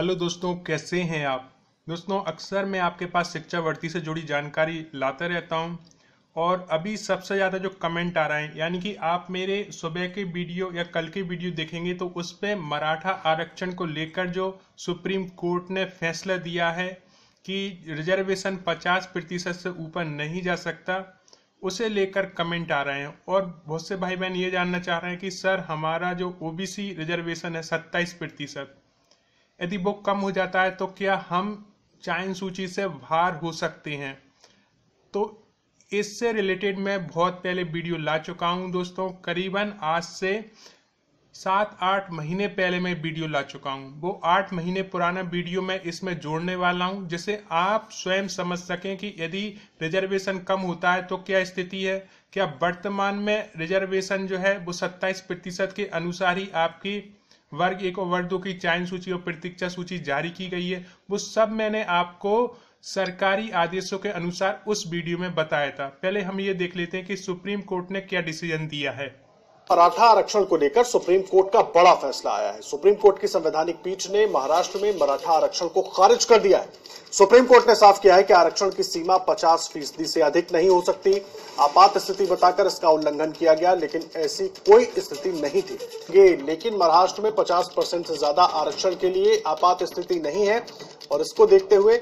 hello दोस्तों कैसे हैं आप दोस्तों अक्सर मैं आपके पास शिक्षा वर्ती से जुड़ी जानकारी लाता रहता हूं और अभी सबसे ज़्यादा जो कमेंट आ रहा है यानी कि आप मेरे सुबह के वीडियो या कल के वीडियो देखेंगे तो उस पर मराठा आरक्षण को लेकर जो सुप्रीम कोर्ट ने फैसला दिया है कि रिजर्वेशन 50 प्रतिशत से ऊपर नहीं जा सकता उसे लेकर कमेंट आ रहे हैं और बहुत से भाई बहन ये जानना चाह रहे हैं कि सर हमारा जो ओबीसी रिजर्वेशन है सत्ताईस प्रतिशत यदि वो कम हो जाता है तो क्या हम चयन सूची से बाहर हो सकते हैं तो इससे रिलेटेड मैं बहुत पहले वीडियो ला चुका हूँ दोस्तों करीबन आज से सात आठ महीने पहले मैं वीडियो ला चुका हूँ वो आठ महीने पुराना वीडियो मैं इसमें जोड़ने वाला हूँ जिसे आप स्वयं समझ सकें कि यदि रिजर्वेशन कम होता है तो क्या स्थिति है क्या वर्तमान में रिजर्वेशन जो है वो सत्ताईस प्रतिशत के अनुसार ही आपकी वर्ग एक और वर्ग दो की चयन सूची और प्रतीक्षा सूची जारी की गई है वो सब मैंने आपको सरकारी आदेशों के अनुसार उस वीडियो में बताया था पहले हम ये देख लेते हैं कि सुप्रीम कोर्ट ने क्या डिसीजन दिया है मराठा आरक्षण को लेकर सुप्रीम कोर्ट का बड़ा फैसला आया है सुप्रीम कोर्ट की संवैधानिक पीठ ने महाराष्ट्र में मराठा आरक्षण को खारिज कर दिया है सुप्रीम कोर्ट ने साफ किया है कि आरक्षण की सीमा 50 फीसदी से अधिक नहीं हो सकती आपात स्थिति बताकर इसका उल्लंघन किया गया लेकिन ऐसी कोई स्थिति नहीं थी ये लेकिन महाराष्ट्र में 50 परसेंट से ज्यादा आरक्षण के लिए आपात स्थिति नहीं है और इसको देखते हुए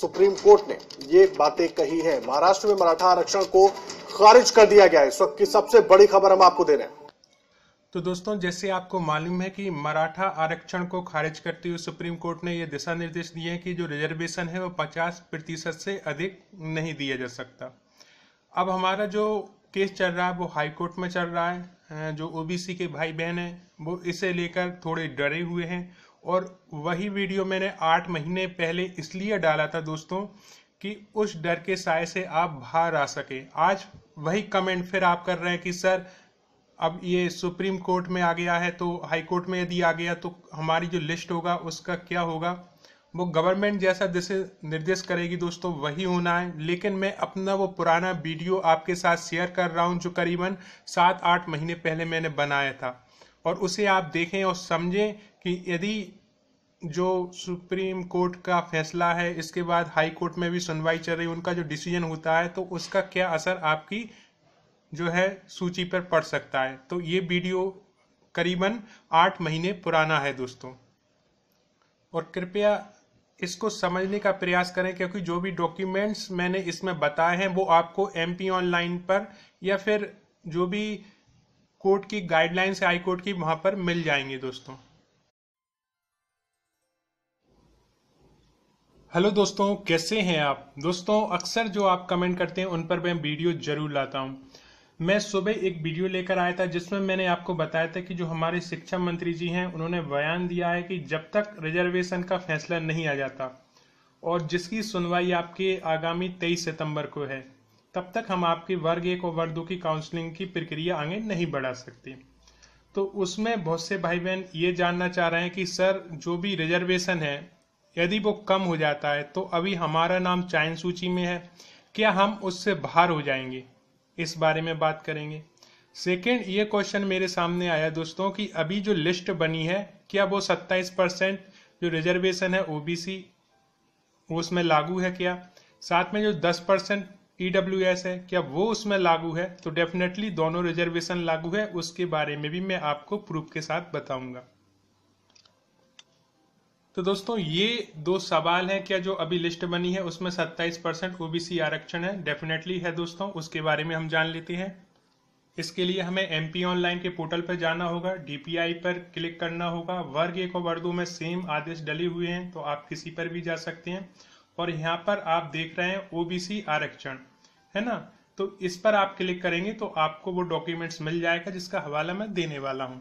सुप्रीम कोर्ट ने ये बातें कही है महाराष्ट्र में मराठा आरक्षण को खारिज कर दिया गया है इस वक्त की सबसे बड़ी खबर हम आपको दे रहे हैं तो दोस्तों जैसे आपको मालूम है कि मराठा आरक्षण को खारिज करते हुए सुप्रीम कोर्ट ने यह दिशा निर्देश दिए हैं कि जो रिजर्वेशन है वो 50 प्रतिशत से अधिक नहीं दिया जा सकता अब हमारा जो केस चल रहा है वो हाई कोर्ट में चल रहा है जो ओबीसी के भाई बहन हैं वो इसे लेकर थोड़े डरे हुए हैं और वही वीडियो मैंने आठ महीने पहले इसलिए डाला था दोस्तों कि उस डर के साय से आप बाहर आ सके आज वही कमेंट फिर आप कर रहे हैं कि सर अब ये सुप्रीम कोर्ट में आ गया है तो हाई कोर्ट में यदि आ गया तो हमारी जो लिस्ट होगा उसका क्या होगा वो गवर्नमेंट जैसा दिशा निर्देश करेगी दोस्तों वही होना है लेकिन मैं अपना वो पुराना वीडियो आपके साथ शेयर कर रहा हूँ जो करीबन सात आठ महीने पहले मैंने बनाया था और उसे आप देखें और समझें कि यदि जो सुप्रीम कोर्ट का फैसला है इसके बाद हाई कोर्ट में भी सुनवाई चल रही है उनका जो डिसीजन होता है तो उसका क्या असर आपकी जो है सूची पर पड़ सकता है तो ये वीडियो करीबन आठ महीने पुराना है दोस्तों और कृपया इसको समझने का प्रयास करें क्योंकि जो भी डॉक्यूमेंट्स मैंने इसमें बताए हैं वो आपको एम पी ऑनलाइन पर या फिर जो भी कोर्ट की गाइडलाइंस है हाई कोर्ट की वहाँ पर मिल जाएंगे दोस्तों हेलो दोस्तों कैसे हैं आप दोस्तों अक्सर जो आप कमेंट करते हैं उन पर मैं वीडियो जरूर लाता हूं मैं सुबह एक वीडियो लेकर आया था जिसमें मैंने आपको बताया था कि जो हमारे शिक्षा मंत्री जी हैं उन्होंने बयान दिया है कि जब तक रिजर्वेशन का फैसला नहीं आ जाता और जिसकी सुनवाई आपके आगामी तेईस सितंबर को है तब तक हम आपके वर्ग एक और वर्ग दो की काउंसलिंग की प्रक्रिया आगे नहीं बढ़ा सकते तो उसमें बहुत से भाई बहन ये जानना चाह रहे हैं कि सर जो भी रिजर्वेशन है यदि वो कम हो जाता है तो अभी हमारा नाम चयन सूची में है क्या हम उससे बाहर हो जाएंगे इस बारे में बात करेंगे सेकेंड ये क्वेश्चन मेरे सामने आया दोस्तों कि अभी जो लिस्ट बनी है क्या वो सत्ताईस परसेंट जो रिजर्वेशन है ओबीसी उसमें लागू है क्या साथ में जो दस परसेंट ई e है क्या वो उसमें लागू है तो डेफिनेटली दोनों रिजर्वेशन लागू है उसके बारे में भी मैं आपको प्रूफ के साथ बताऊंगा तो दोस्तों ये दो सवाल हैं क्या जो अभी लिस्ट बनी है उसमें 27 परसेंट ओबीसी आरक्षण है डेफिनेटली है दोस्तों उसके बारे में हम जान लेते हैं इसके लिए हमें एम पी ऑनलाइन के पोर्टल पर जाना होगा डीपीआई पर क्लिक करना होगा वर्ग एक और वर्ग दो में सेम आदेश डले हुए हैं तो आप किसी पर भी जा सकते हैं और यहाँ पर आप देख रहे हैं ओबीसी आरक्षण है ना तो इस पर आप क्लिक करेंगे तो आपको वो डॉक्यूमेंट्स मिल जाएगा जिसका हवाला मैं देने वाला हूँ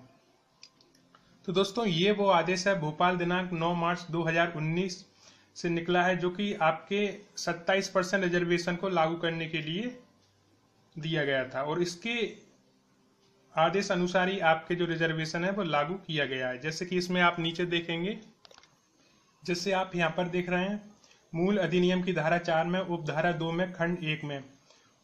तो दोस्तों ये वो आदेश है भोपाल दिनांक 9 मार्च 2019 से निकला है जो कि आपके 27 परसेंट रिजर्वेशन को लागू करने के लिए दिया गया था और इसके आदेश अनुसार ही आपके जो रिजर्वेशन है वो लागू किया गया है जैसे कि इसमें आप नीचे देखेंगे जैसे आप यहाँ पर देख रहे हैं मूल अधिनियम की धारा चार में उपधारा दो में खंड एक में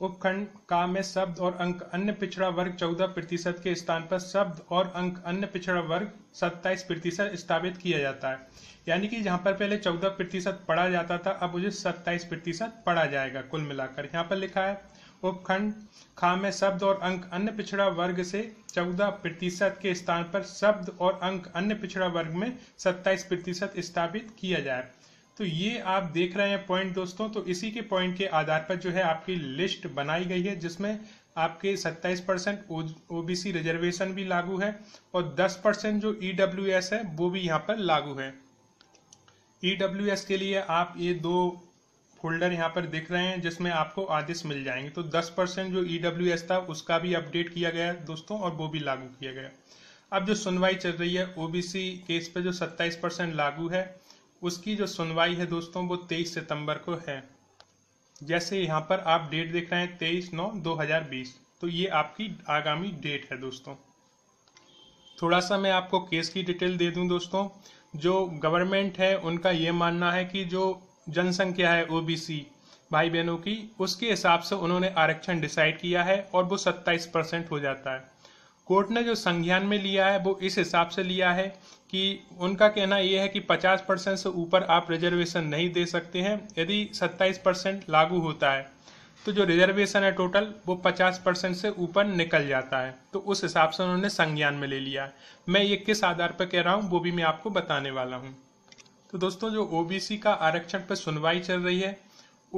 उपखंड का में शब्द और अंक अन्य पिछड़ा वर्ग चौदह प्रतिशत के स्थान पर शब्द और अंक अन्य पिछड़ा वर्ग सत्ताईस प्रतिशत स्थापित किया जाता है यानी कि जहाँ पर पहले चौदह प्रतिशत पढ़ा जाता था अब उसे सत्ताईस प्रतिशत पढ़ा जाएगा कुल मिलाकर यहाँ पर लिखा है उपखंड खा में शब्द और अंक अन्य पिछड़ा वर्ग से 14 प्रतिशत के स्थान पर शब्द और अंक अन्य पिछड़ा वर्ग में 27 प्रतिशत स्थापित किया जाए तो ये आप देख रहे हैं पॉइंट दोस्तों तो इसी के पॉइंट के आधार पर जो है आपकी लिस्ट बनाई गई है जिसमें आपके 27 परसेंट ओबीसी रिजर्वेशन भी लागू है और 10 परसेंट जो ई e है वो भी यहाँ पर लागू है ई e के लिए आप ये दो फोल्डर यहाँ पर देख रहे हैं जिसमें आपको आदेश मिल जाएंगे तो 10 परसेंट जो ई e था उसका भी अपडेट किया गया दोस्तों और वो भी लागू किया गया अब जो सुनवाई चल रही है ओबीसी केस पर जो 27 परसेंट लागू है उसकी जो सुनवाई है दोस्तों वो तेईस सितंबर को है जैसे यहाँ पर आप डेट देख रहे हैं तेईस नौ दो हजार बीस तो ये आपकी आगामी डेट है दोस्तों थोड़ा सा मैं आपको केस की डिटेल दे दूं दोस्तों जो गवर्नमेंट है उनका ये मानना है कि जो जनसंख्या है ओबीसी भाई बहनों की उसके हिसाब से उन्होंने आरक्षण डिसाइड किया है और वो सत्ताईस परसेंट हो जाता है कोर्ट ने जो संज्ञान में लिया है वो इस हिसाब से लिया है कि उनका कहना यह है कि 50 परसेंट से ऊपर आप रिजर्वेशन नहीं दे सकते हैं यदि 27 परसेंट लागू होता है तो जो रिजर्वेशन है टोटल वो 50 परसेंट से ऊपर निकल जाता है तो उस हिसाब से उन्होंने संज्ञान में ले लिया है मैं ये किस आधार पर कह रहा हूँ वो भी मैं आपको बताने वाला हूँ तो दोस्तों जो ओबीसी का आरक्षण पर सुनवाई चल रही है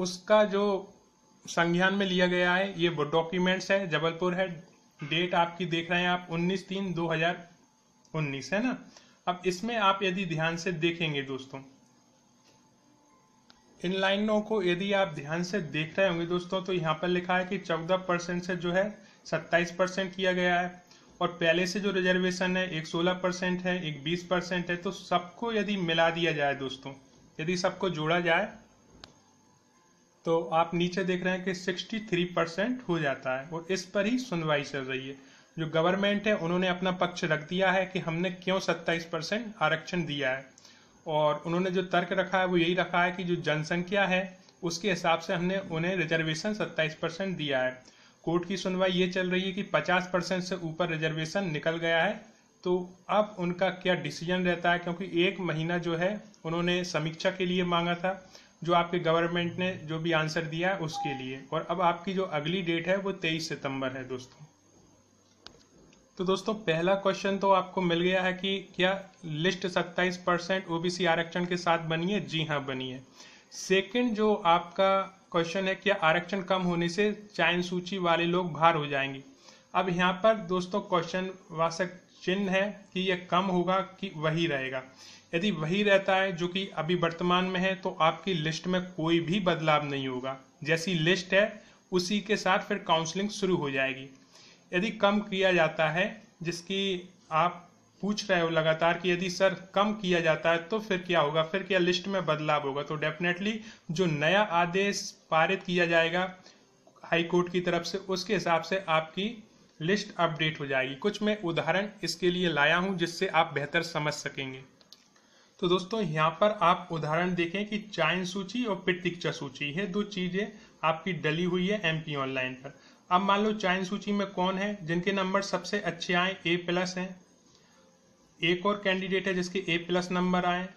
उसका जो संज्ञान में लिया गया है ये वो डॉक्यूमेंट्स है जबलपुर है डेट आपकी देख रहे हैं आप 19 तीन 2019 है ना अब इसमें आप यदि ध्यान से देखेंगे दोस्तों इन लाइनों को यदि आप ध्यान से देख रहे होंगे दोस्तों तो यहाँ पर लिखा है कि चौदह परसेंट से जो है सत्ताईस परसेंट किया गया है और पहले से जो रिजर्वेशन है एक सोलह परसेंट है एक बीस परसेंट है तो सबको यदि मिला दिया जाए दोस्तों यदि सबको जोड़ा जाए तो आप नीचे देख रहे हैं कि 63 परसेंट हो जाता है और इस पर ही सुनवाई चल रही है जो गवर्नमेंट है उन्होंने अपना पक्ष रख दिया है कि हमने क्यों 27 परसेंट आरक्षण दिया है और उन्होंने जो तर्क रखा है वो यही रखा है कि जो जनसंख्या है उसके हिसाब से हमने उन्हें रिजर्वेशन 27 परसेंट दिया है कोर्ट की सुनवाई ये चल रही है कि 50 परसेंट से ऊपर रिजर्वेशन निकल गया है तो अब उनका क्या डिसीजन रहता है क्योंकि एक महीना जो है उन्होंने समीक्षा के लिए मांगा था जो आपके गवर्नमेंट ने जो भी आंसर दिया है उसके लिए और अब आपकी जो अगली डेट है वो तेईस सितंबर है दोस्तों तो दोस्तों पहला क्वेश्चन तो आपको मिल गया है कि क्या लिस्ट 27 परसेंट ओबीसी आरक्षण के साथ बनी है जी हाँ बनी है सेकंड जो आपका क्वेश्चन है क्या आरक्षण कम होने से चयन सूची वाले लोग बाहर हो जाएंगे अब यहाँ पर दोस्तों क्वेश्चन वाचक चिन्ह है कि यह कम होगा कि वही रहेगा यदि वही रहता है जो कि अभी वर्तमान में है तो आपकी लिस्ट में कोई भी बदलाव नहीं होगा जैसी लिस्ट है उसी के साथ फिर काउंसलिंग शुरू हो जाएगी यदि कम किया जाता है जिसकी आप पूछ रहे हो लगातार कि यदि सर कम किया जाता है तो फिर क्या होगा फिर क्या लिस्ट में बदलाव होगा तो डेफिनेटली जो नया आदेश पारित किया जाएगा हाई कोर्ट की तरफ से उसके हिसाब से आपकी लिस्ट अपडेट हो जाएगी कुछ मैं उदाहरण इसके लिए लाया हूं जिससे आप बेहतर समझ सकेंगे तो दोस्तों यहाँ पर आप उदाहरण देखें कि चयन सूची और प्रतीक्षा सूची ये दो चीजें आपकी डली हुई है एमपी ऑनलाइन पर अब मान लो चयन सूची में कौन है जिनके नंबर सबसे अच्छे आए ए प्लस हैं एक और कैंडिडेट है जिसके ए प्लस नंबर आए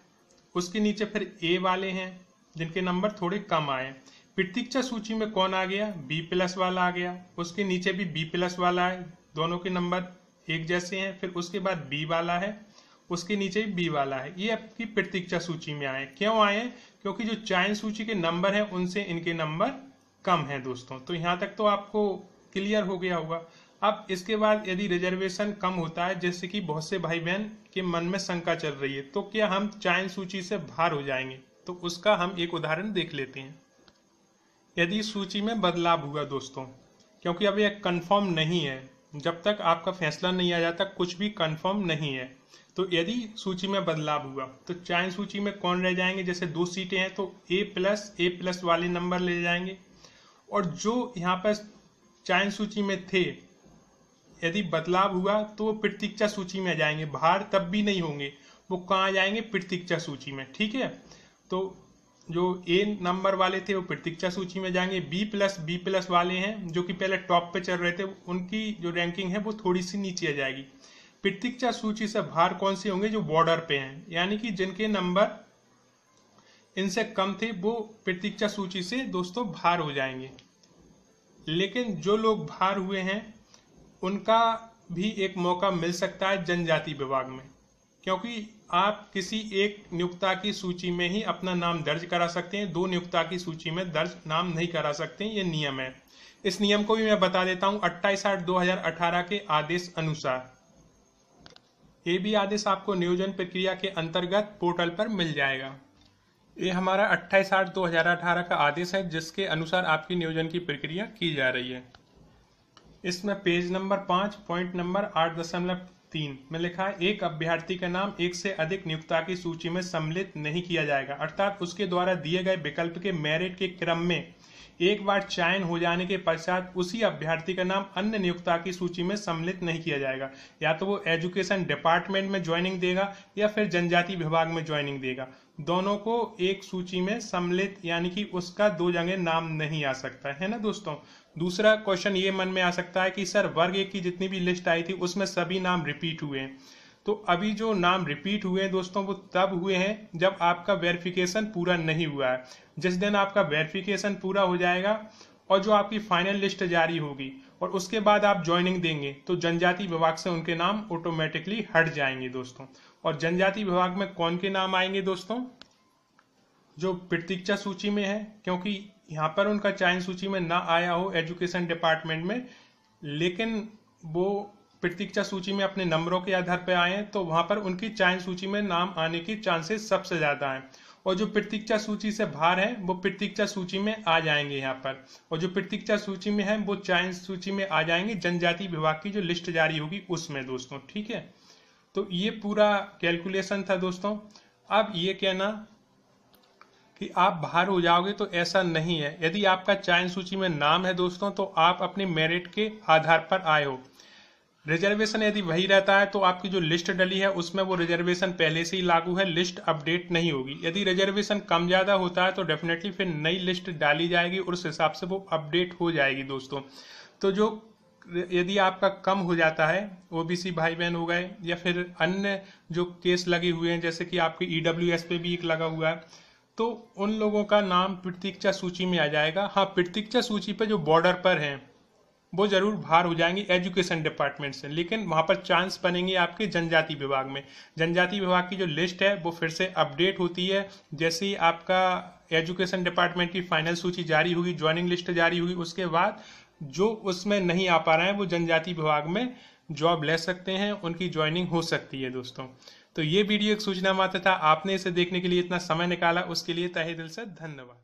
उसके नीचे फिर ए वाले हैं जिनके नंबर थोड़े कम आए प्रतीक्षा सूची में कौन आ गया बी प्लस वाला आ गया उसके नीचे भी बी प्लस वाला है दोनों के नंबर एक जैसे हैं फिर उसके बाद बी वाला है उसके नीचे बी वाला है ये आपकी प्रतीक्षा सूची में आए क्यों आए क्योंकि जो चयन सूची के नंबर हैं उनसे इनके नंबर कम हैं दोस्तों तो यहाँ तक तो आपको क्लियर हो गया होगा अब इसके बाद यदि रिजर्वेशन कम होता है जैसे कि बहुत से भाई बहन के मन में शंका चल रही है तो क्या हम चयन सूची से बाहर हो जाएंगे तो उसका हम एक उदाहरण देख लेते हैं यदि सूची में बदलाव हुआ दोस्तों क्योंकि अब यह कंफर्म नहीं है जब तक आपका फैसला नहीं आ जाता कुछ भी कंफर्म नहीं है तो यदि सूची में बदलाव हुआ तो चयन सूची में कौन रह जाएंगे जैसे दो सीटें हैं तो ए प्लस ए प्लस वाले नंबर ले जाएंगे और जो यहाँ पर चयन सूची में थे यदि बदलाव हुआ तो वो प्रतीक्षा सूची में जाएंगे बाहर तब भी नहीं होंगे वो कहाँ जाएंगे प्रतीक्षा सूची में ठीक है तो जो ए नंबर वाले थे वो प्रतीक्षा सूची में जाएंगे बी प्लस बी प्लस वाले हैं जो कि पहले टॉप पे चल रहे थे उनकी जो रैंकिंग है वो थोड़ी सी नीचे आ जाएगी प्रतीक्षा सूची से बाहर कौन से होंगे जो बॉर्डर पे हैं यानी कि जिनके नंबर इनसे कम थे वो प्रतीक्षा सूची से दोस्तों बाहर हो जाएंगे लेकिन जो लोग बाहर हुए हैं उनका भी एक मौका मिल सकता है जनजाति विभाग में क्योंकि आप किसी एक नियुक्ता की सूची में ही अपना नाम दर्ज करा सकते हैं दो नियुक्ता की सूची में दर्ज नाम नहीं करा सकते ये नियम है इस नियम को भी मैं बता देता हूँ अट्ठाईस आठ दो के आदेश अनुसार ये भी आदेश आपको नियोजन प्रक्रिया के अंतर्गत पोर्टल पर मिल जाएगा ये हमारा अट्ठाईस आठ दो हजार अठारह का आदेश है जिसके अनुसार आपकी नियोजन की प्रक्रिया की जा रही है इसमें पेज नंबर पाँच पॉइंट नंबर आठ दशमलव तीन में लिखा है एक अभ्यर्थी का नाम एक से अधिक नियुक्ता की सूची में सम्मिलित नहीं किया जाएगा अर्थात उसके द्वारा दिए गए विकल्प के मेरिट के क्रम में एक बार चयन हो जाने के पश्चात उसी अभ्यर्थी का नाम अन्य नियुक्ता की सूची में सम्मिलित नहीं किया जाएगा या तो वो एजुकेशन डिपार्टमेंट में ज्वाइनिंग देगा या फिर जनजाति विभाग में ज्वाइनिंग देगा दोनों को एक सूची में सम्मिलित यानी कि उसका दो जगह नाम नहीं आ सकता है ना दोस्तों दूसरा क्वेश्चन ये मन में आ सकता है कि सर वर्ग एक की जितनी भी लिस्ट आई थी उसमें सभी नाम रिपीट हुए हैं तो अभी जो नाम रिपीट हुए हैं दोस्तों वो तब हुए हैं जब आपका वेरिफिकेशन पूरा नहीं हुआ है जिस दिन आपका वेरिफिकेशन पूरा हो जाएगा और जो आपकी फाइनल लिस्ट जारी होगी और उसके बाद आप ज्वाइनिंग देंगे तो जनजाति विभाग से उनके नाम ऑटोमेटिकली हट जाएंगे दोस्तों और जनजाति विभाग में कौन के नाम आएंगे दोस्तों जो प्रतीक्षा सूची में है क्योंकि यहाँ पर उनका चयन सूची में ना आया हो एजुकेशन डिपार्टमेंट में लेकिन वो प्रतीक्षा सूची में अपने नंबरों के आधार पर आए तो वहां पर उनकी चयन सूची में नाम आने की चांसेस सबसे ज़्यादा हैं और जो प्रतीक्षा सूची से बाहर है वो प्रतीक्षा सूची में आ जाएंगे यहाँ पर और जो प्रतीक्षा सूची में है वो चयन सूची में आ जाएंगे जनजाति विभाग की जो लिस्ट जारी होगी उसमें दोस्तों ठीक है तो ये पूरा कैलकुलेशन था दोस्तों अब ये कहना कि आप बाहर हो जाओगे तो ऐसा नहीं है यदि आपका चयन सूची में नाम है दोस्तों तो आप अपने मेरिट के आधार पर आए हो रिजर्वेशन यदि वही रहता है तो आपकी जो लिस्ट डली है उसमें वो रिजर्वेशन पहले से ही लागू है लिस्ट अपडेट नहीं होगी यदि रिजर्वेशन कम ज़्यादा होता है तो डेफिनेटली फिर नई लिस्ट डाली जाएगी और उस हिसाब से वो अपडेट हो जाएगी दोस्तों तो जो यदि आपका कम हो जाता है ओबीसी भाई बहन हो गए या फिर अन्य जो केस लगे हुए हैं जैसे कि आपके ई पे भी एक लगा हुआ है तो उन लोगों का नाम प्रतीक्षा सूची में आ जाएगा हाँ प्रतीक्षा सूची पर जो बॉर्डर पर हैं वो ज़रूर बाहर हो जाएंगी एजुकेशन डिपार्टमेंट से लेकिन वहाँ पर चांस बनेंगे आपके जनजाति विभाग में जनजाति विभाग की जो लिस्ट है वो फिर से अपडेट होती है जैसे ही आपका एजुकेशन डिपार्टमेंट की फाइनल सूची जारी होगी ज्वाइनिंग लिस्ट जारी होगी उसके बाद जो उसमें नहीं आ पा रहे हैं वो जनजाति विभाग में जॉब ले सकते हैं उनकी ज्वाइनिंग हो सकती है दोस्तों तो ये वीडियो एक सूचना मात्र था आपने इसे देखने के लिए इतना समय निकाला उसके लिए तहे दिल से धन्यवाद